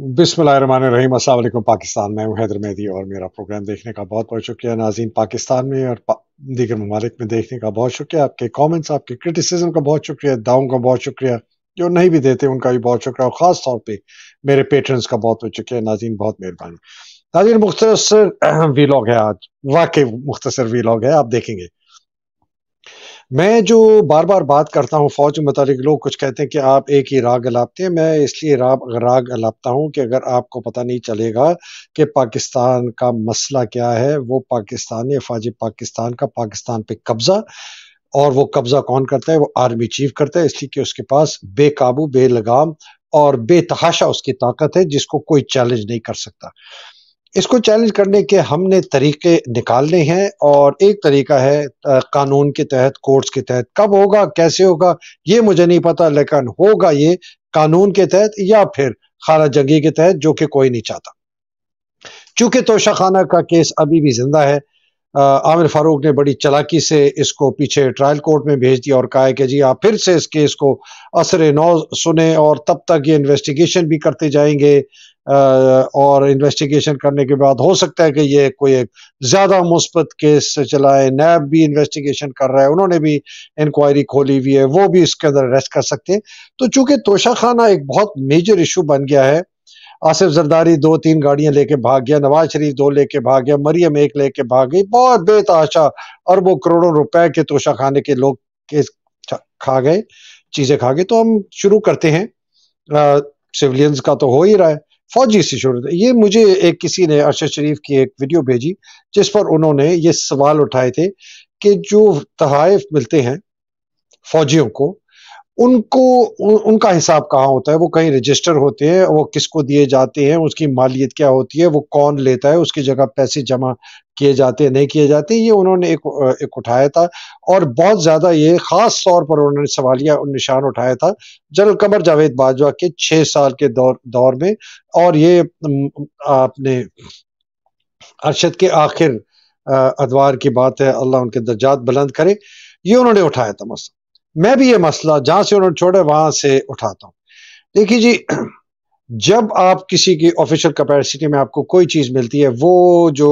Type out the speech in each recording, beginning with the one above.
बिसमीम असल पाकिस्तान मैं हूँ हैदर मेहदी और मेरा प्रोग्राम देखने का बहुत बहुत शुक्रिया नाजीन पाकिस्तान में और पा, दीगर ममालिक में देखने का बहुत शुक्रिया आपके कमेंट्स आपके क्रिटिसिज्म का बहुत शुक्रिया दाओं का बहुत शुक्रिया जो नहीं भी देते उनका भी बहुत शुक्रिया और ख़ास तौर पर मेरे पेटर्नस का बहुत बहुत शुक्रिया नाजीन बहुत मेहरबानी नाजीन मुख्तर वीलॉग है आज वाकई मुख्तर वीलॉग है आप देखेंगे मैं जो बार बार बात करता हूँ फ़ौज के मुताबिक लोग कुछ कहते हैं कि आप एक ही राग अलापते हैं मैं इसलिए राग राग अलापता हूँ कि अगर आपको पता नहीं चलेगा कि पाकिस्तान का मसला क्या है वो पाकिस्तानी अफवाज पाकिस्तान का पाकिस्तान पे कब्ज़ा और वो कब्ज़ा कौन करता है वो आर्मी चीफ करता है इसलिए कि उसके पास बेकाबू बेलगाम और बेतहाशा उसकी ताकत है जिसको कोई चैलेंज नहीं कर सकता इसको चैलेंज करने के हमने तरीके निकालने हैं और एक तरीका है कानून के तहत कोर्ट्स के तहत कब होगा कैसे होगा ये मुझे नहीं पता लेकिन होगा ये कानून के तहत या फिर खाना जंगी के तहत जो कि कोई नहीं चाहता चूंकि तोशा खाना का केस अभी भी जिंदा है आमिर फारूक ने बड़ी चलाकी से इसको पीछे ट्रायल कोर्ट में भेज दिया और कहा है कि जी आप फिर से इस केस को असर नौ सुने और तब तक ये इन्वेस्टिगेशन भी करते जाएंगे और इन्वेस्टिगेशन करने के बाद हो सकता है कि ये कोई एक ज़्यादा मुस्बत केस चलाए नैब भी इन्वेस्टिगेशन कर रहा है उन्होंने भी इंक्वायरी खोली हुई है वो भी इसके अंदर अरेस्ट कर सकते हैं तो चूंकि तोशा खाना एक बहुत मेजर इशू बन गया है आसिफ जरदारी दो तीन गाड़ियां लेके भाग गया नवाज शरीफ दो लेके भाग गया मरियम एक लेके भाग गई बहुत और अरबों करोड़ों रुपए के तोशा खाने के लोग के खा गए चीज़ें खा गए तो हम शुरू करते हैं सिविलियंस का तो हो ही रहा है फौजी से शुरू ये मुझे एक किसी ने अरशद शरीफ की एक वीडियो भेजी जिस पर उन्होंने ये सवाल उठाए थे कि जो तहफ़ मिलते हैं फौजियों को उनको उ, उनका हिसाब कहाँ होता है वो कहीं रजिस्टर होते हैं वो किसको दिए जाते हैं उसकी मालियत क्या होती है वो कौन लेता है उसकी जगह पैसे जमा किए जाते हैं नहीं किए जाते ये उन्होंने एक एक उठाया था और बहुत ज़्यादा ये ख़ास तौर पर उन्होंने सवालिया निशान उठाया था जनरल कमर जावेद बाजवा के छह साल के दौर दौर में और ये आपने अरशद के आखिर अदवार की बात है अल्लाह उनके दर्जात बुलंद करे ये उन्होंने उठाया था मसला मैं भी ये मसला जहां से उन्होंने छोड़े वहां से उठाता हूँ देखिए जी जब आप किसी की ऑफिशियल कैपेसिटी में आपको कोई चीज़ मिलती है वो जो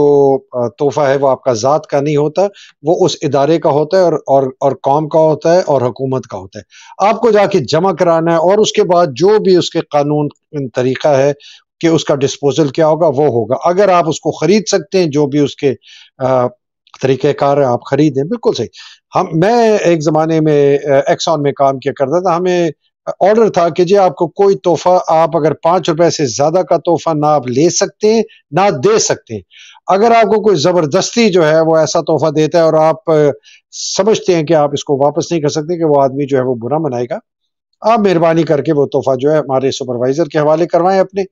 तोहफा है वो आपका ज़ात का नहीं होता वो उस इदारे का होता है और और और कौम का होता है और हुकूमत का होता है आपको जाके जमा कराना है और उसके बाद जो भी उसके कानून तरीका है कि उसका डिस्पोजल क्या होगा वो होगा अगर आप उसको ख़रीद सकते हैं जो भी उसके आ, तरीक़ार आप ख़रीदें बिल्कुल सही हम मैं एक ज़माने में एक्सॉन में काम किया करता था हमें ऑर्डर था कि जी आपको कोई तोहफा आप अगर पाँच रुपए से ज़्यादा का तोहफा ना आप ले सकते हैं ना दे सकते हैं अगर आपको कोई ज़बरदस्ती जो है वो ऐसा तोहफा देता है और आप समझते हैं कि आप इसको वापस नहीं कर सकते कि वो आदमी जो है वो बुरा मनाएगा आप मेहरबानी करके वो तोहफा जो है हमारे सुपरवाइजर के हवाले करवाएं अपने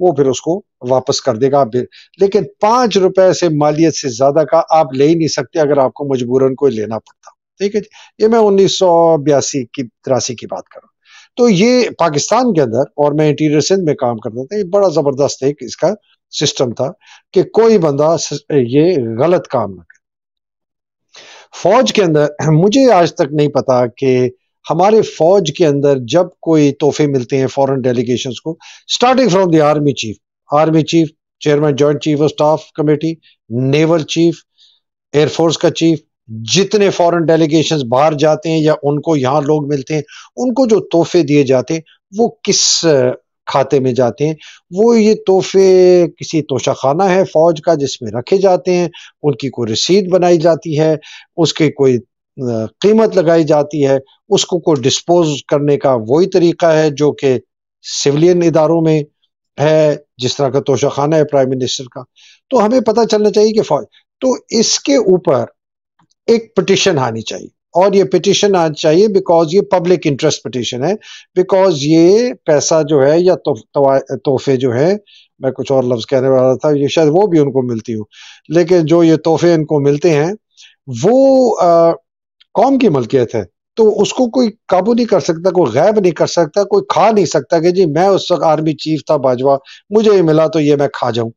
वो फिर उसको वापस कर देगा आप लेकिन पांच रुपए से मालियत से ज़्यादा का आप ले ही नहीं सकते अगर आपको मजबूरन कोई लेना पड़ता ठीक है ये मैं उन्नीस सौ बयासी की तिरासी की बात कर रहा हूँ तो ये पाकिस्तान के अंदर और मैं इंटीरियर सिंध में काम करता था ये बड़ा ज़बरदस्त एक इसका सिस्टम था कि कोई बंदा ये गलत काम ना करे फौज के अंदर मुझे आज तक नहीं पता कि हमारे फौज के अंदर जब कोई तोहफे मिलते हैं फॉरेन डेलीगेशन को starting from the army chief army chief chairman joint chief of staff committee naval chief air force का चीफ जितने फॉरेन डेलीगेशन बाहर जाते हैं या उनको यहाँ लोग मिलते हैं उनको जो तोहफे दिए जाते हैं वो किस खाते में जाते हैं वो ये तोहफे किसी तोशाखाना है फौज का जिसमें रखे जाते हैं उनकी कोई रसीद बनाई जाती है उसके कोई कीमत लगाई जाती है उसको को डिस्पोज करने का वही तरीका है जो कि सिविलियन इदारों में है जिस तरह का तोशाखाना है प्राइम मिनिस्टर का तो हमें पता चलना चाहिए कि फौज तो इसके ऊपर एक पटिशन आनी चाहिए और ये पटिशन आनी चाहिए बिकॉज ये पब्लिक इंटरेस्ट पटिशन है बिकॉज ये पैसा जो है या तोहफे तो, तो, जो है मैं कुछ और लफ्ज़ कहने वाला था ये शायद वो भी उनको मिलती हो लेकिन जो ये तोहफे इनको मिलते हैं वो आ, कौम की मलकियत है तो उसको कोई काबू नहीं कर सकता कोई गैब नहीं कर सकता कोई खा नहीं सकता कि जी मैं उस वक्त आर्मी चीफ था बाजवा मुझे ये मिला तो ये मैं खा जाऊं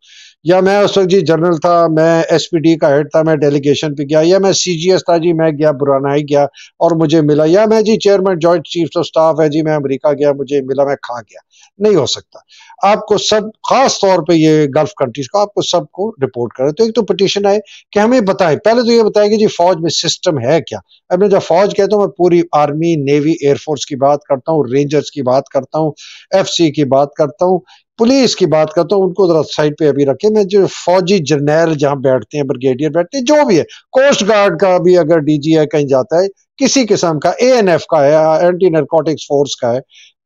या मैं उस वक्त जी जनरल था मैं एसपीडी का हेड था मैं डेलीगेशन पे गया या मैं सीजीएस था जी मैं गया बुराना ही गया और मुझे मिला या मैं जी chairman joint chief of staff है जी मैं अमरीका गया मुझे मिला मैं खा गया नहीं हो सकता आपको सब खास तौर पे ये गल्फ कंट्रीज को आपको सबको रिपोर्ट करें तो एक तो पटिशन आए कि हमें बताएं पहले तो ये बताएं कि जी फौज में सिस्टम है क्या अब मैं जब फौज कहता हूँ मैं पूरी आर्मी नेवी एयरफोर्स की बात करता हूँ रेंजर्स की बात करता हूँ एफ की बात करता हूँ पुलिस की बात करता हूँ उनको जरा साइड पे अभी रखे मैं जो फौजी जर्नैल जहाँ बैठते हैं ब्रिगेडियर बैठते हैं जो भी है कोस्ट गार्ड का भी अगर डी कहीं जाता है किसी किस्म का एएनएफ का है एंटी नरकोटिक्स फोर्स का है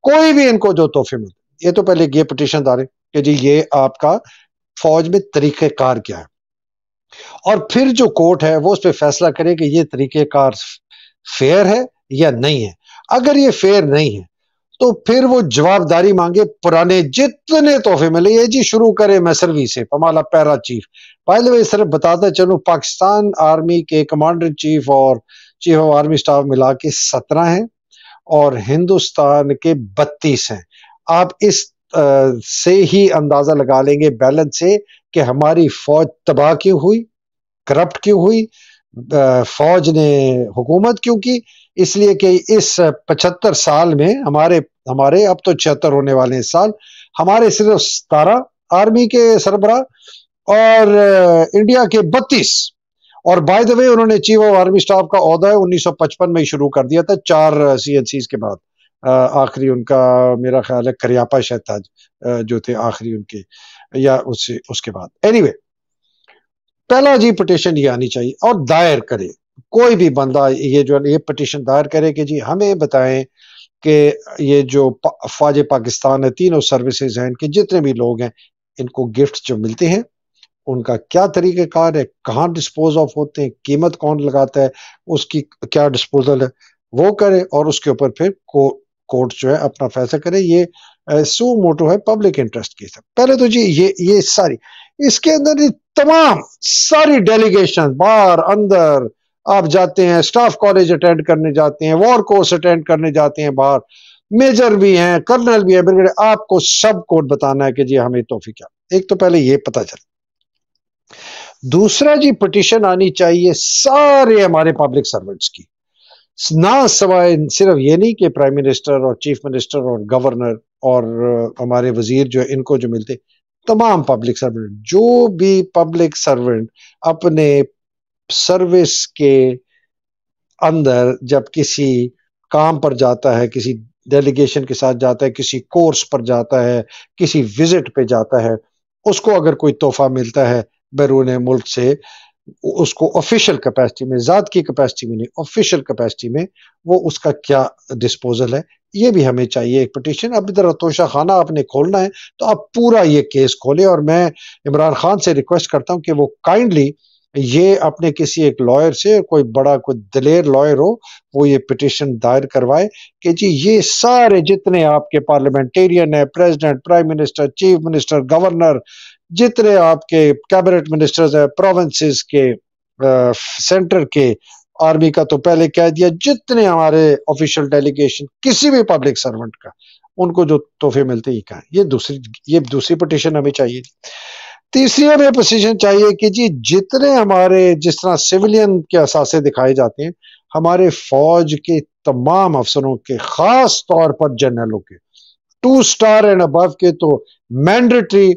कोई भी इनको जो तोहफे मिलते ये तो पहले ये पटिशन डालें कि जी ये आपका फौज में तरीक़ेकार क्या है और फिर जो कोर्ट है वो उस पर फैसला करे कि ये तरीक़ेकार फेयर है या नहीं है अगर ये फेयर नहीं है तो फिर वो जवाबदारी मांगे पुराने जितने तोहफे मिले ये जी शुरू करे मैसरवी से पमाला पैरा चीफ पहले वही सिर्फ बताता चलो पाकिस्तान आर्मी के कमांडर चीफ और चीफ ऑफ आर्मी स्टाफ मिला के सत्रह हैं और हिंदुस्तान के बत्तीस हैं आप इस आ, से ही अंदाजा लगा लेंगे बैलेंस से कि हमारी फौज तबाह क्यों हुई करप्ट क्यों हुई फौज ने हुकूमत क्यों की इसलिए कि इस पचहत्तर साल में हमारे हमारे अब तो छिहत्तर होने वाले इस साल हमारे सिर्फ सतारह आर्मी के सरबरा और इंडिया के बत्तीस और बाय द वे उन्होंने चीफ ऑफ आर्मी स्टाफ का उन्नीस सौ पचपन में ही शुरू कर दिया था चार सी के बाद आखिरी उनका मेरा ख्याल है करियापा था जो थे आखिरी उनके या उससे उसके बाद एनीवे anyway, पहला जी पटिशन ये आनी चाहिए और दायर करे कोई भी बंदा ये जो ये पटिशन दायर करे कि जी हमें बताएं कि ये जो अफवाज पाकिस्तान है तीनों सर्विसेज हैं इनके जितने भी लोग हैं इनको गिफ्ट जो मिलते हैं उनका क्या कार है कहाँ डिस्पोज ऑफ होते हैं कीमत कौन लगाता है उसकी क्या डिस्पोजल है वो करे और उसके ऊपर फिर को कोर्ट जो है अपना फैसला करे ये सो मोटो है पब्लिक इंटरेस्ट केस है पहले तो जी ये ये सारी इसके अंदर ये तमाम सारी डेलीगेशन बाहर अंदर आप जाते हैं स्टाफ कॉलेज अटेंड करने जाते हैं वॉर कोर्स अटेंड करने जाते हैं बाहर मेजर भी हैं कर्नल भी है ब्रिगेडियर आपको सब कोर्ट बताना है कि जी हमें तोहफी क्या एक तो पहले ये पता चले दूसरा जी पटिशन आनी चाहिए सारे हमारे पब्लिक सर्वेंट्स की ना सवाए सिर्फ ये नहीं कि प्राइम मिनिस्टर और चीफ मिनिस्टर और गवर्नर और uh, हमारे वजीर जो इनको जो मिलते तमाम पब्लिक सर्वेंट जो भी पब्लिक सर्वेंट अपने सर्विस के अंदर जब किसी काम पर जाता है किसी डेलीगेशन के साथ जाता है किसी कोर्स पर जाता है किसी विजिट पे जाता है उसको अगर कोई तोहफा मिलता है बैरून मुल्क से उसको ऑफिशियल कैपेसिटी में ज़ात की कैपेसिटी में नहीं ऑफिशियल कैपेसिटी में वो उसका क्या डिस्पोजल है ये भी हमें चाहिए एक पटिशन अब इधर रतोशा खाना आपने खोलना है तो आप पूरा ये केस खोले और मैं इमरान खान से रिक्वेस्ट करता हूँ कि वो काइंडली ये अपने किसी एक लॉयर से कोई बड़ा कोई दिलेर लॉयर हो वो ये पिटिशन दायर करवाए कि जी ये सारे जितने आपके पार्लियामेंटेरियन है president prime minister chief minister governor जितने आपके कैबिनेट मिनिस्टर्स हैं प्रोविंस के आ, सेंटर के आर्मी का तो पहले कह दिया जितने हमारे ऑफिशियल डेलीगेशन किसी भी पब्लिक सर्वेंट का उनको जो तोहफे मिलते ही कहा ये दूसरी ये दूसरी पटिशन हमें चाहिए तीसरी हमें पोजिशन चाहिए कि जी जितने हमारे जिस तरह सिविलियन के असासे दिखाए जाते हैं हमारे फौज के तमाम अफसरों के खास तौर पर जनरलों के टू स्टार एंड अब के तो मैंडेटरी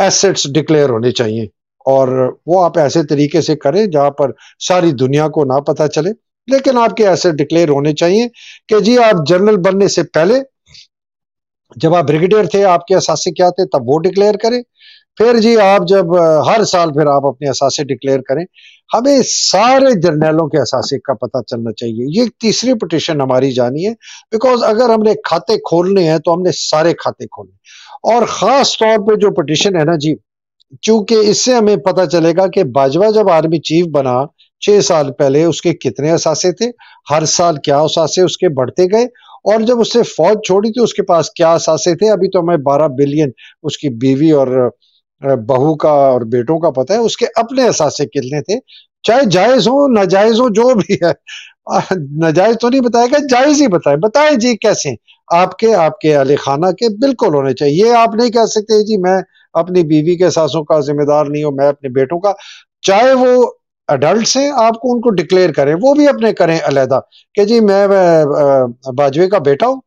एसेट्स डिक्लेयर होने चाहिए और वो आप ऐसे तरीके से करें जहां पर सारी दुनिया को ना पता चले लेकिन आपके एसेट डिक्लेयर होने चाहिए कि जी आप जनरल बनने से पहले जब आप ब्रिगेडियर थे आपके असासे क्या थे तब वो डिक्लेयर करें फिर जी आप जब हर साल फिर आप अपने असासे डिक्लेयर करें हमें सारे जर्नैलों के असासे का पता चलना चाहिए ये तीसरी पटिशन हमारी जानी है बिकॉज अगर हमने खाते खोलने हैं तो हमने सारे खाते खोलने और ख़ास तौर पे जो पटिशन है ना जी चूंकि इससे हमें पता चलेगा कि बाजवा जब आर्मी चीफ बना छह साल पहले उसके कितने असासे थे हर साल क्या असासे उसके बढ़ते गए और जब उसने फौज छोड़ी थी तो उसके पास क्या असासे थे अभी तो हमें बारह बिलियन उसकी बीवी और बहू का और बेटों का पता है उसके अपने असासे कितने थे चाहे जायज हो नाजायज हो जो भी है नजायज तो नहीं बताएगा जायज ही बताए बताए जी कैसे आपके आपके अली खाना के बिल्कुल होने चाहिए ये आप नहीं कह सकते जी मैं अपनी बीवी के सासों का जिम्मेदार नहीं हूं मैं अपने बेटों का चाहे वो अडल्ट हैं आपको उनको डिक्लेयर करें वो भी अपने करें अलहदा कि जी मैं बाजवे का बेटा हूँ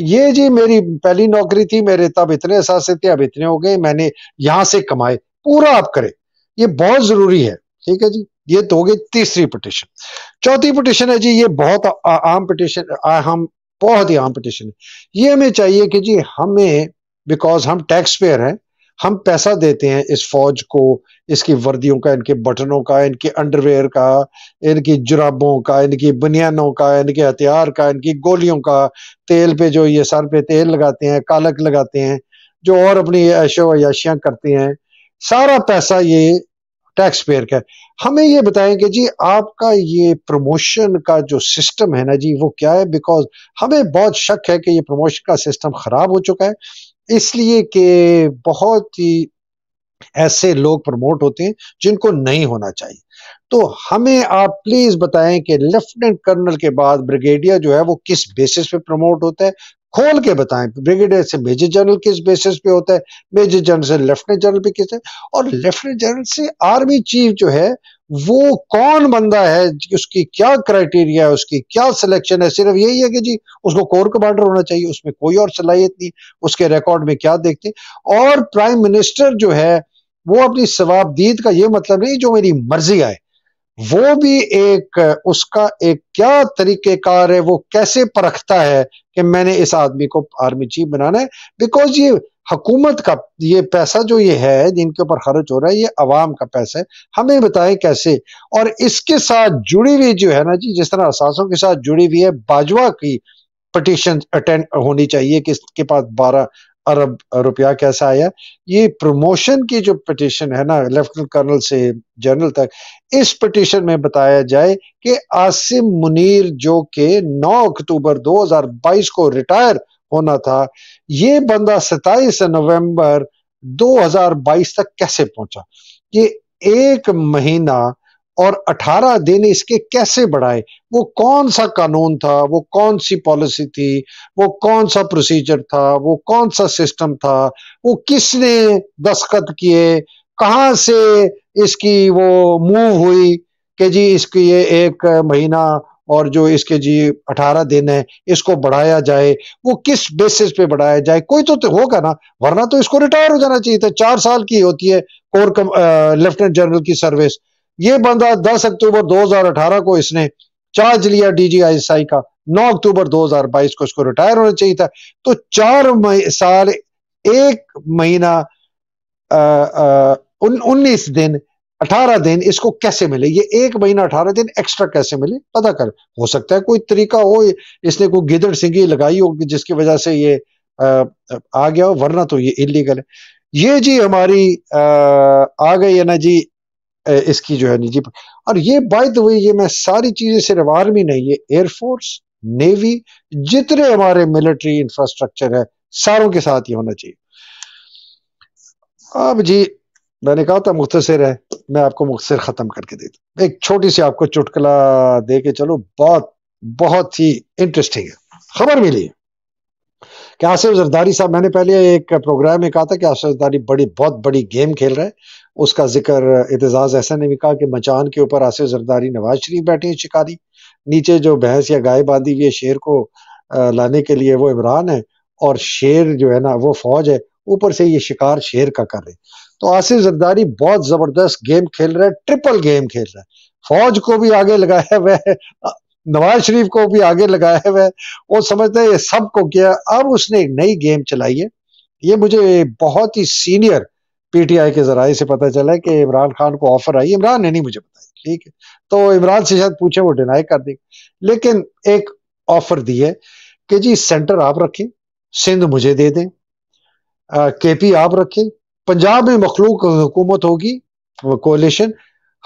ये जी मेरी पहली नौकरी थी मेरे तब इतने असासे थे अब इतने हो गए मैंने यहां से कमाए पूरा आप करें ये बहुत ज़रूरी है ठीक है जी ये तो होगी तीसरी पिटिशन चौथी पिटिशन है जी ये बहुत आम पिटिशन हम बहुत ही आम पिटिशन है ये हमें चाहिए कि जी हमें बिकॉज हम टैक्स पेयर हैं हम पैसा देते हैं इस फौज को इसकी वर्दियों का इनके बटनों का इनके अंडरवेयर का इनकी जुराबों का इनकी बनियानों का इनके हथियार का इनकी गोलियों का तेल पे जो ये सर पे तेल लगाते हैं कालक लगाते हैं जो और अपनी ऐशो अयाशियां करते हैं सारा पैसा ये टैक्स पेयर का हमें ये बताएं कि जी आपका ये प्रमोशन का जो सिस्टम है ना जी वो क्या है बिकॉज हमें बहुत शक है कि ये प्रमोशन का सिस्टम ख़राब हो चुका है इसलिए कि बहुत ही ऐसे लोग प्रमोट होते हैं जिनको नहीं होना चाहिए तो हमें आप प्लीज बताएं कि लेफ्टिनेंट कर्नल के बाद ब्रिगेडियर जो है वो किस बेसिस पे प्रमोट होता है खोल के बताएं ब्रिगेडियर से मेजर जनरल किस बेसिस पे होता है मेजर जनरल से लेफ्टिनेंट जनरल पे किस है और लेफ्टिनेंट जनरल से आर्मी चीफ जो है वो कौन बंदा है उसकी क्या क्राइटेरिया है उसकी क्या सिलेक्शन है सिर्फ यही है कि जी उसको कोर कमांडर होना चाहिए उसमें कोई और सलाहियत नहीं उसके रिकॉर्ड में क्या देखते और प्राइम मिनिस्टर जो है वो अपनी सवाबदीद का ये मतलब नहीं जो मेरी मर्जी आए वो भी एक उसका एक क्या तरीक़ेकार है वो कैसे परखता है कि मैंने इस आदमी को आर्मी चीफ बनाना है बिकॉज ये हकूमत का ये पैसा जो ये है जिनके ऊपर खर्च हो रहा है ये अवाम का पैसा है हमें बताएं कैसे और इसके साथ जुड़ी हुई जो है ना जी जिस तरह असासों के साथ जुड़ी हुई है बाजवा की पटिशन अटेंड होनी चाहिए किसके पास बारह अरब रुपया कैसा आया ये प्रमोशन की जो पिटिशन है ना लेफ्टिनेंट कर्नल से जनरल तक इस पटिशन में बताया जाए कि आसिम मुनीर जो के 9 अक्टूबर 2022 को रिटायर होना था ये बंदा 27 नवंबर 2022 तक कैसे पहुंचा ये एक महीना और 18 दिन इसके कैसे बढ़ाए वो कौन सा कानून था वो कौन सी पॉलिसी थी वो कौन सा प्रोसीजर था वो कौन सा सिस्टम था वो किसने दस्खत किए कहाँ से इसकी वो मूव हुई कि जी इसकी ये एक महीना और जो इसके जी अठारह दिन है इसको बढ़ाया जाए वो किस बेसिस पे बढ़ाया जाए कोई तो, तो होगा ना वरना तो इसको रिटायर हो जाना चाहिए था चार साल की होती है कोर लेफ्टिनेंट जनरल की सर्विस ये बंदा 10 अक्टूबर 2018 को इसने चार्ज लिया डीजीआईएसआई का 9 अक्टूबर 2022 को इसको रिटायर होना चाहिए था तो चार साल एक महीना उन्नीस दिन अठारह दिन इसको कैसे मिले ये एक महीना अठारह दिन एक्स्ट्रा कैसे मिले पता कर हो सकता है कोई तरीका हो इसने कोई गिदड़ सिंगी लगाई हो जिसकी वजह से ये आ, आ गया हो वरना तो ये इलीगल है ये जी हमारी आ, आ गई है ना जी इसकी जो है निजी और ये बाय द वे ये मैं सारी चीजें सिर्फ आर्मी नहीं ये एयरफोर्स नेवी जितने हमारे मिलिट्री इंफ्रास्ट्रक्चर है सारों के साथ ये होना चाहिए अब जी मैंने कहा था मुख्तर है मैं आपको मुख्तर ख़त्म करके देता एक छोटी सी आपको चुटकला दे के चलो बहुत बहुत ही इंटरेस्टिंग है खबर मिली है कि आसिफ जरदारी साहब मैंने पहले एक प्रोग्राम में कहा था कि आसिफ जरदारी बड़ी बहुत बड़ी गेम खेल रहे हैं उसका जिक्र एतजाज़ ऐसा ने भी कहा कि मचान के ऊपर आसिफ जरदारी नवाज शरीफ बैठे हैं शिकारी नीचे जो भैंस या गाय बांधी हुई है शेर को लाने के लिए वो इमरान है और शेर जो है ना वो फौज है ऊपर से ये शिकार शेर का कर रहे तो आसिफ जरदारी बहुत जबरदस्त गेम खेल रहा है ट्रिपल गेम खेल रहा है फौज को भी आगे लगाया हुआ है नवाज शरीफ को भी आगे लगाया हुआ है वो समझते हैं ये सब को किया अब उसने एक नई गेम चलाई है ये मुझे बहुत ही सीनियर पीटीआई के जराये से पता चला कि इमरान खान को ऑफर आई इमरान ने नहीं मुझे बताई ठीक है तो इमरान से शायद पूछे वो डिनाई कर देंगे लेकिन एक ऑफर दी है कि जी सेंटर आप रखें सिंध मुझे दे दें के पी आप रखें पंजाब में मखलूक हुकूमत होगी कोलेशन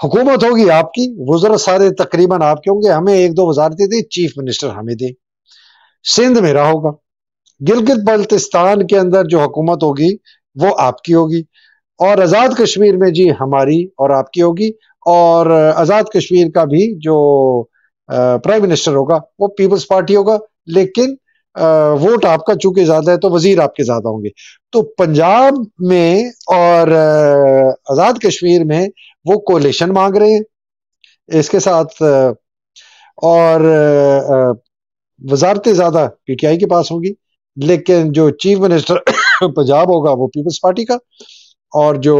हुकूमत होगी आपकी वजरा सारे तकरीबन आपके होंगे हमें एक दो वजारतें दें चीफ मिनिस्टर हमें दें सिंध मेरा होगा गिलगित बल्तिस्तान के अंदर जो हुकूमत होगी वो आपकी होगी और आज़ाद कश्मीर में जी हमारी और आपकी होगी और आज़ाद कश्मीर का भी जो प्राइम मिनिस्टर होगा वो पीपल्स पार्टी होगा लेकिन वोट आपका चूंकि ज़्यादा है तो वजीर आपके ज़्यादा होंगे तो पंजाब में और आज़ाद कश्मीर में वो कोलेशन मांग रहे हैं इसके साथ और वजारतें ज़्यादा पीटीआई के पास होंगी लेकिन जो चीफ मिनिस्टर पंजाब होगा वो पीपल्स पार्टी का और जो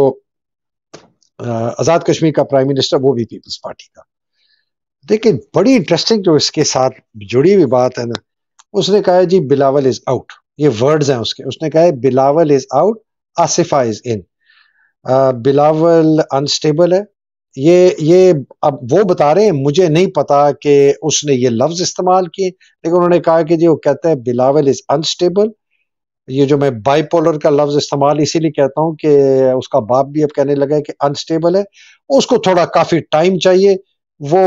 आज़ाद कश्मीर का प्राइम मिनिस्टर वो भी पीपल्स पार्टी का देखिए बड़ी इंटरेस्टिंग जो इसके साथ जुड़ी हुई बात है ना उसने कहा जी बिलावल इज आउट ये वर्ड्स हैं उसके उसने कहा Bilawal is out Asifa is in Bilawal unstable है ये ये अब वो बता रहे हैं मुझे नहीं पता कि उसने ये लफ्ज इस्तेमाल किए लेकिन उन्होंने कहा कि जी वो कहते हैं बिलावल इज अनस्टेबल ये जो मैं बाईपोलर का लफ्ज इस्तेमाल इसीलिए कहता हूँ कि उसका बाप भी अब कहने लगा है कि अनस्टेबल है उसको थोड़ा काफी टाइम चाहिए वो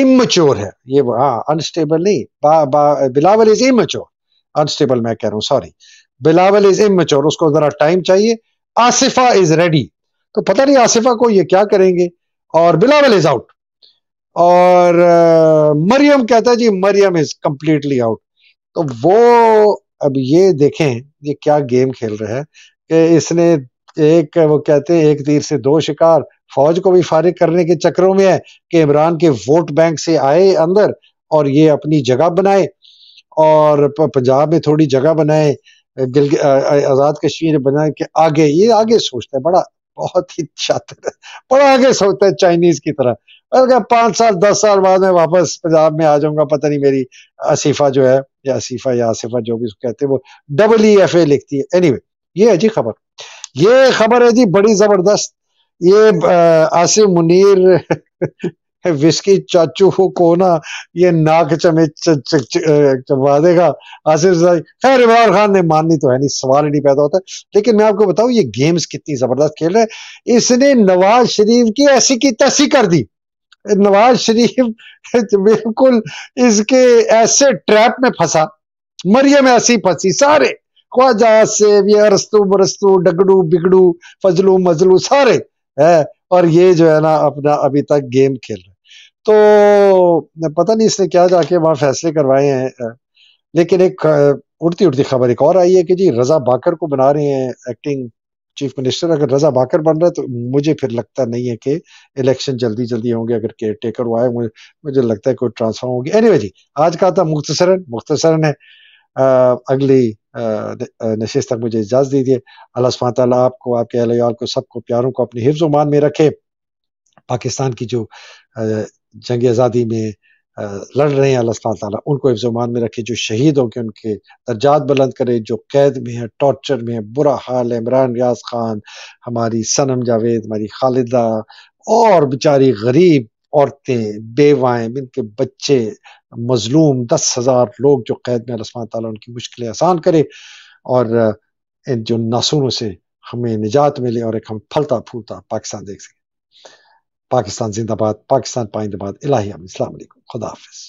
इमेच्योर है ये हाँ अनस्टेबल नहीं बा, बा, बिलावल इज इमेच्योर अनस्टेबल मैं कह रहा हूँ सॉरी बिलावल इज इमेच्योर उसको जरा टाइम चाहिए आसिफा इज रेडी तो पता नहीं आसिफा को ये क्या करेंगे और बिलावल इज आउट और मरियम कहता है जी मरियम इज कंप्लीटली आउट तो वो अब ये देखें ये क्या गेम खेल रहे हैं कि इसने एक वो कहते हैं एक तीर से दो शिकार फौज को भी फारिग करने के चक्रों में है कि इमरान के वोट बैंक से आए अंदर और ये अपनी जगह बनाए और पंजाब में थोड़ी जगह बनाए आज़ाद कश्मीर बनाए कि आगे ये आगे सोचता है बड़ा बहुत ही छात्र बड़ा आगे सोचता है चाइनीज की तरह बल्कि पांच साल दस साल बाद में वापस पंजाब में आ जाऊंगा पता नहीं मेरी असीफा जो है या असीफा या आसिफा जो भी कहते हैं वो डबल ई एफ ए लिखती है एनी anyway, ये है जी खबर ये खबर है जी बड़ी ज़बरदस्त ये आसिफ मुनीर विस्की चाचू को ना ये नाक चमे चबा देगा आसिफ खैर इमरान खान ने माननी तो है नहीं सवाल ही नहीं पैदा होता लेकिन मैं आपको बताऊं ये गेम्स कितनी जबरदस्त खेल रहे इसने नवाज शरीफ की ऐसी की तसी कर दी नवाज शरीफ बिल्कुल इसके ऐसे ट्रैप में फंसा मरियम ऐसी फंसी सारे ख्वाजा से ये अरस्तु बरस्तु डगड़ू बिगड़ू फजलू मजलू सारे है और ये जो है ना अपना अभी तक गेम खेल रहे तो पता नहीं इसने क्या जाके वहां फैसले करवाए हैं लेकिन एक उड़ती उड़ती खबर एक और आई है कि जी रजा बाकर को बना रहे हैं एक्टिंग चीफ मिनिस्टर अगर रजा बाकर बन रहा है तो मुझे फिर लगता नहीं है कि इलेक्शन जल्दी जल्दी होंगे अगर केयर टेकर आए मुझे मुझे लगता है कोई ट्रांसफॉर्म होगी एनी anyway जी आज का था मुख्तसरन मुख्तसरन है आ, अगली नशस्त तक मुझे इजाज़त दीजिए अल्लाह सुबह आपको आपके अल को सबको प्यारों को अपने हिफ्ज़ मान में रखे पाकिस्तान की जो जंग आज़ादी में लड़ रहे हैं अल्लाह ताला उनको हिफ्जमान में रखे जो शहीद हो के उनके दर्जात बुलंद करे जो कैद में है टॉर्चर में है बुरा हाल है इमरान रियाज खान हमारी सनम जावेद हमारी खालिदा और बेचारी गरीब औरतें बेवाएं इनके बच्चे मजलूम दस हज़ार लोग जो कैद में अल्लाह ताला उनकी मुश्किलें आसान करे और इन जो नासूनों से हमें निजात मिले और एक हम फलता फूलता पाकिस्तान देख सकें पाकिस्तान जिंदाबाद पाकिस्तान पाइंदाबाद इलाही इस्लाम खुदा हाफिज़